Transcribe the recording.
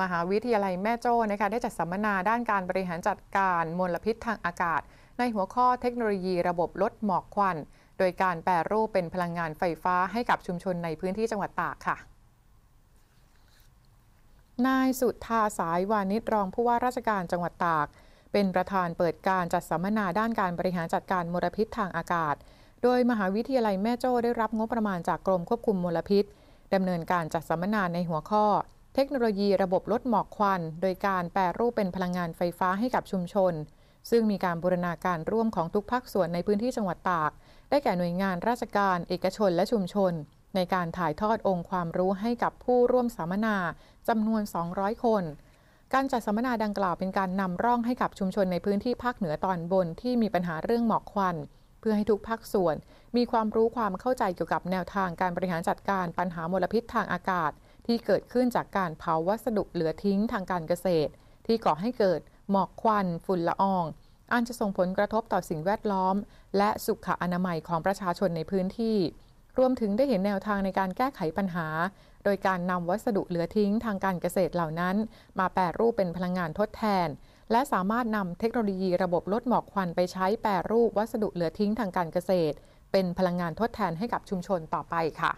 มหาวิทยาลัยแม่โจ้นะคะได้จัดสัมมนาด้านการบริหารจัดการมลพิษทางอากาศ ในหัวข้อเทคโนโลยีระบบลดหมอกควัน โดยการแปรรูปเป็นพลังงานไฟฟ้าให้กับชุมชนในพื้นที่จังหวัดตากค่ะ นายสุธาสายวานิชรองผู้ว่าราชการจังหวัดตาก เป็นประธานเปิดการจัดสัมมนาด้านการบริหารจัดการ มลพิษทางอากาศ โดยมหาวิทยาลัยแม่โจ้ได้รับงบประมาณจากกรมควบคุมมลพิษดำเนินการจัดสัมมนาในหัวข้อเทคโนโลยีระบบลดหมอกควัน โดยการแปรรูปเป็นพลังงานไฟฟ้าให้กับชุมชน ซึ่งมีการบูรณาการร่วมของทุกภาคส่วนในพื้นที่จังหวัดตาก ได้แก่หน่วยงานราชการ เอกชนและชุมชน ในการถ่ายทอดองค์ความรู้ให้กับผู้ร่วมสัมมนา จำนวน 200 คน การจัดสัมมนาดังกล่าว เป็นการนำร่องให้กับชุมชนในพื้นที่ภาคเหนือตอนบน ที่มีปัญหาเรื่องหมอกควัน เพื่อให้ทุกภาคส่วนมีความรู้ความเข้าใจเกี่ยวกับแนวทางการบริหารจัดการปัญหามลพิษทางอากาศที่เกิดขึ้นจากการเผาวัสดุเหลือทิ้งทางการเกษตร ที่ก่อให้เกิดหมอกควัน ฝุ่นละอองอันจะส่งผลกระทบต่อสิ่งแวดล้อม และสุขอนามัยของประชาชนในพื้นที่รวมถึงได้เห็นแนวทางในการแก้ไขปัญหา โดยการนำวัสดุเหลือทิ้งทางการเกษตรเหล่านั้น มาแปรรูปเป็นพลังงานทดแทนและสามารถนำเทคโนโลยีระบบลดหมอกควันไปใช้แปรรูปวัสดุเหลือทิ้งทางการเกษตรเป็นพลังงานทดแทนให้กับชุมชนต่อไปค่ะ